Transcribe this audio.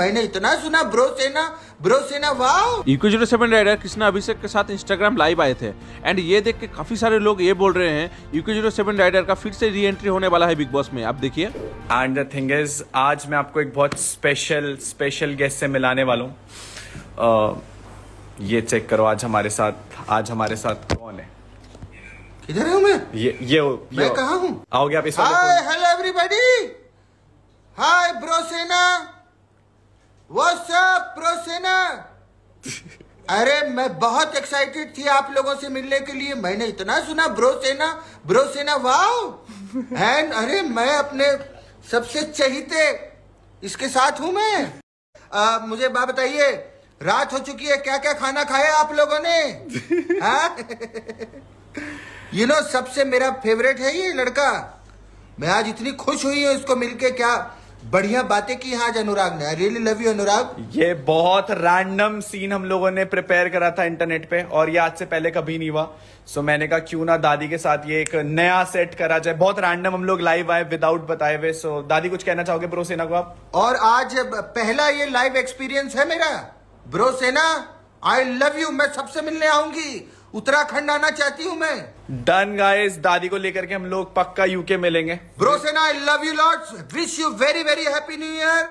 मैंने इतना सुना ब्रो सेना ब्रो सेना wow echo zero seven rider Krishna Abhishek के साथ इंस्टाग्राम लाइव आए थे एंड ये देख के काफी सारे लोग ये बोल रहे हैं इको जीरो सेवन राइडर का फिर से री एंट्री होने वाला है बिग बॉस में आप देखिए एंड द थिंग इज आज मैं आपको एक बहुत स्पेशल स्पेशल गेस्ट से मिलाने वाला हूँ ये चेक करो आज हमारे साथ आज हमारे साथ कौन है इधर हूँ मैं ये ये, ये मैं कहा हूँ आओगे आप इस हेलो एवरीबॉडी वो सब प्रोसेना अरे मैं बहुत एक्साइटेड थी आप लोगों से मिलने के लिए मैंने इतना सुना ब्रोसेना ब्रोसेना वाव एंड अरे मैं अपने सबसे चहिते इसके साथ हूं मैं आ, मुझे बात बताइए रात हो चुकी है क्या क्या खाना खाया आप लोगों ने यू नो you know, सबसे मेरा फेवरेट है ये लड़का मैं आज इतनी खुश हुई हूँ इसको मिलके क्या बढ़िया बातें की आज अनुराग ने I really love you Anurag ये बहुत रैंडम सीन हम लोगों ने प्रिपेयर करा था इंटरनेट पे और ये आज से पहले कभी नहीं हुआ सो so, मैंने कहा क्यों ना दादी के साथ ये एक नया सेट करा जाए बहुत रैंडम हम लोग लाइव आए विदाउट बताए हुए सो so, दादी कुछ कहना चाहोगे ब्रो सेना को आप और आज पहला ये लाइव एक्सपीरियंस है मेरा ब्रो सेना आई लव यू मैं सबसे मिलने आऊंगी उत्तराखंड आना चाहती हूँ मैं डन गाइस दादी को लेकर के हम लोग पक्का यूके मिलेंगे ब्रोसेना I love you lord wish you very very happy new year